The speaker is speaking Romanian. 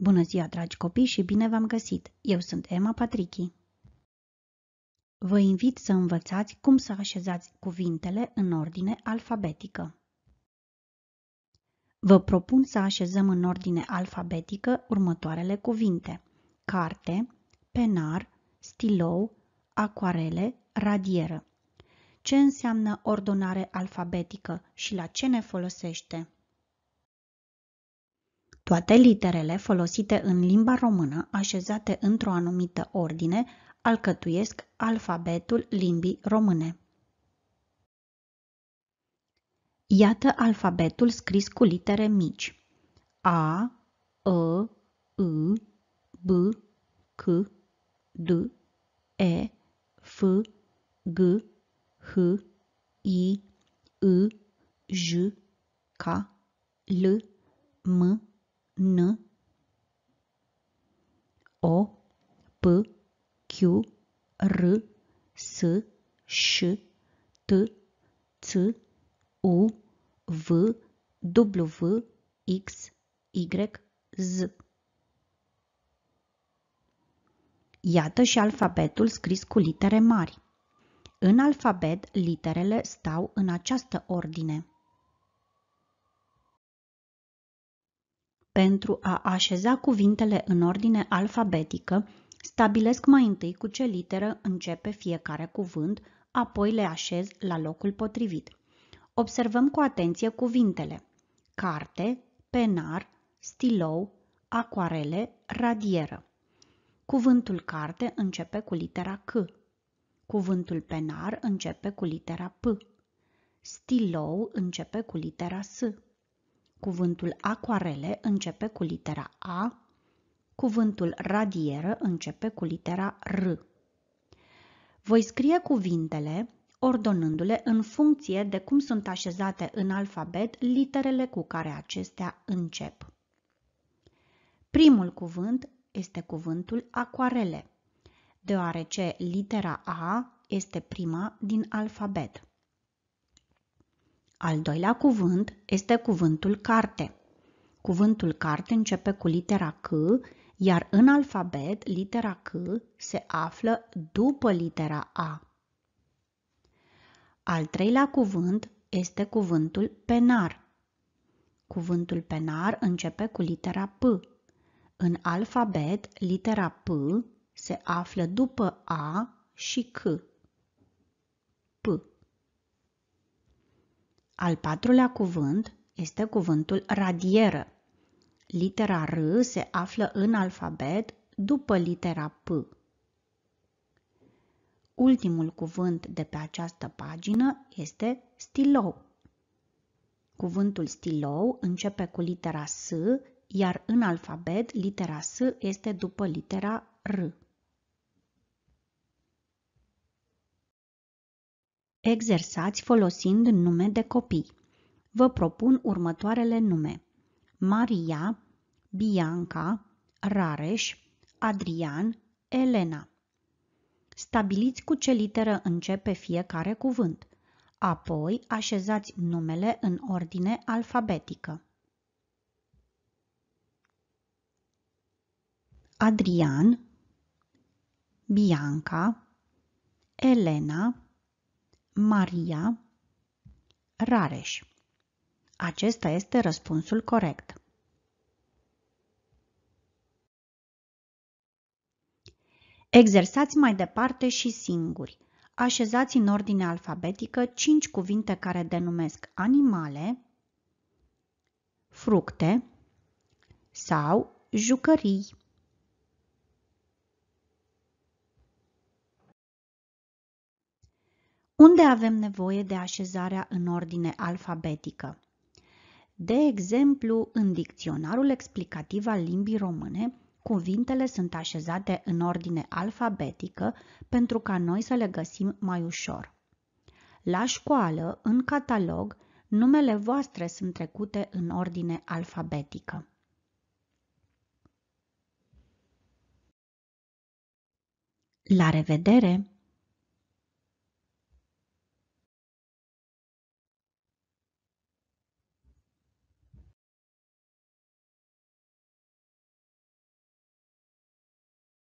Bună ziua, dragi copii, și bine v-am găsit! Eu sunt Emma Patrichi. Vă invit să învățați cum să așezați cuvintele în ordine alfabetică. Vă propun să așezăm în ordine alfabetică următoarele cuvinte. Carte, penar, stilou, acoarele, radieră. Ce înseamnă ordonare alfabetică și la ce ne folosește? Toate literele folosite în limba română, așezate într-o anumită ordine, alcătuiesc alfabetul limbii române. Iată alfabetul scris cu litere mici. A, e, I, B, C, D, E, F, G, H, I, I, J, K, L, M, N O P Q R S Ș T C U V W X Y Z Iată și alfabetul scris cu litere mari. În alfabet, literele stau în această ordine. pentru a așeza cuvintele în ordine alfabetică, stabilesc mai întâi cu ce literă începe fiecare cuvânt, apoi le așez la locul potrivit. Observăm cu atenție cuvintele carte, penar, stilou, acoarele, radieră. Cuvântul carte începe cu litera C. Cuvântul penar începe cu litera P. Stilou începe cu litera S. Cuvântul acoarele începe cu litera A, cuvântul radieră începe cu litera R. Voi scrie cuvintele ordonându-le în funcție de cum sunt așezate în alfabet literele cu care acestea încep. Primul cuvânt este cuvântul acoarele, deoarece litera A este prima din alfabet. Al doilea cuvânt este cuvântul carte. Cuvântul carte începe cu litera C, iar în alfabet litera C se află după litera A. Al treilea cuvânt este cuvântul penar. Cuvântul penar începe cu litera P. În alfabet, litera P se află după A și C. P. Al patrulea cuvânt este cuvântul radieră. Litera R se află în alfabet după litera P. Ultimul cuvânt de pe această pagină este stilou. Cuvântul stilou începe cu litera S, iar în alfabet litera S este după litera R. Exersați folosind nume de copii. Vă propun următoarele nume. Maria, Bianca, Rareș, Adrian, Elena. Stabiliți cu ce literă începe fiecare cuvânt. Apoi așezați numele în ordine alfabetică. Adrian, Bianca, Elena, Maria Rareș. Acesta este răspunsul corect. Exersați mai departe și singuri. Așezați în ordine alfabetică cinci cuvinte care denumesc animale, fructe sau jucării. unde avem nevoie de așezarea în ordine alfabetică. De exemplu, în dicționarul explicativ al limbii române, cuvintele sunt așezate în ordine alfabetică pentru ca noi să le găsim mai ușor. La școală, în catalog, numele voastre sunt trecute în ordine alfabetică. La revedere!